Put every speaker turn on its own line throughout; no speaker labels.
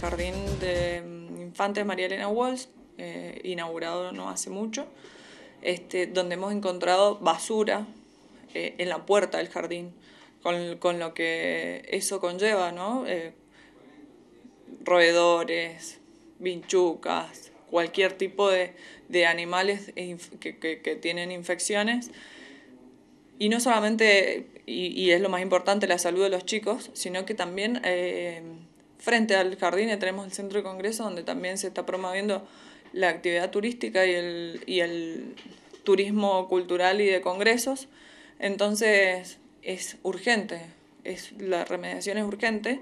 jardín de mm, infantes María Elena Walsh, eh, inaugurado no hace mucho, este, donde hemos encontrado basura eh, en la puerta del jardín, con, lo que eso conlleva, ¿no? Eh, roedores, vinchucas, cualquier tipo de, animales e que, tienen infecciones. Y no solamente, y, y, es lo más importante, la salud de los chicos, sino que también frente al jardín tenemos el centro de congreso donde también se está promoviendo la actividad turística y el, y turismo cultural y de congresos. Entonces es urgente, es, la remediación es urgente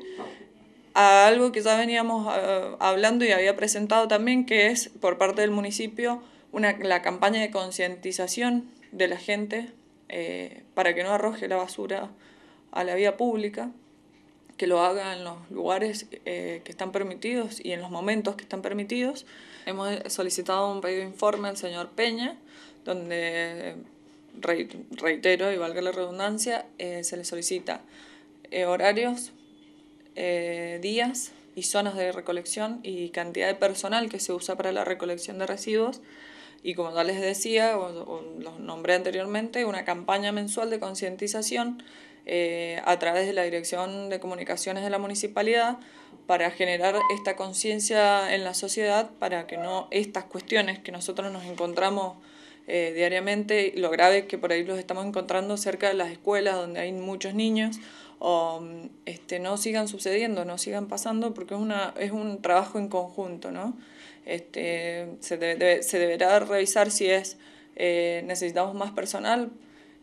algo que ya veníamos eh, hablando y había presentado también, que es por parte del municipio una, la campaña de concientización de la gente eh, para que no arroje la basura a la vía pública que lo haga en los lugares eh, que están permitidos y en los momentos que están permitidos. Hemos solicitado un pedido de informe al señor Peña, donde, reitero y valga la redundancia, eh, se le solicita eh, horarios, días y zonas de recolección y cantidad de personal que se usa para la recolección de residuos y como ya les decía, o, los nombré anteriormente, una campaña mensual de concientización eh, a través de la Dirección de Comunicaciones de la Municipalidad para generar esta conciencia en la sociedad para que no estas cuestiones que nosotros nos encontramos eh, diariamente, lo grave es que por ahí los estamos encontrando cerca de las escuelas donde hay muchos niños o mm, este, no sigan sucediendo, no sigan pasando, porque es, una, un trabajo en conjunto, este, se, deberá revisar si es, eh, necesitamos más personal,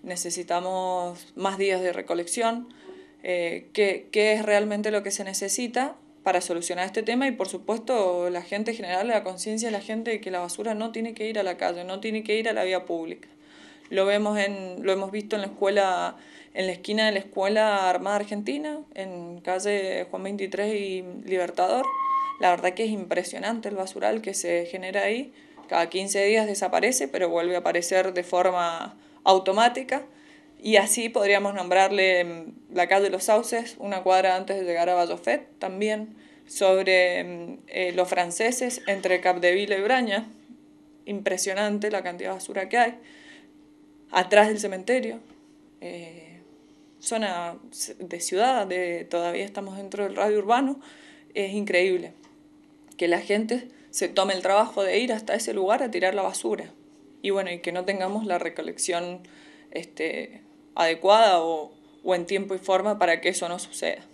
necesitamos más días de recolección, eh, qué, qué es realmente lo que se necesita para solucionar este tema y por supuesto la gente general, la conciencia de la gente de que la basura no tiene que ir a la calle, no tiene que ir a la vía pública. Lo, vemos en, lo hemos visto en la escuela, en la esquina de la Escuela Armada Argentina, en calle Juan 23 y Libertador. La verdad que es impresionante el basural que se genera ahí. Cada 15 días desaparece, pero vuelve a aparecer de forma automática. Y así podríamos nombrarle em, la calle Los Sauces, una cuadra antes de llegar a Vallofet. también sobre em, eh, los franceses entre Capdeville y Braña. Impresionante la cantidad de basura que hay atrás del cementerio. Eh, zona de ciudad, de, todavía estamos dentro del radio urbano. Es increíble que la gente se tome el trabajo de ir hasta ese lugar a tirar la basura. Y bueno, y que no tengamos la recolección este, adecuada o en tiempo y forma para que eso no suceda.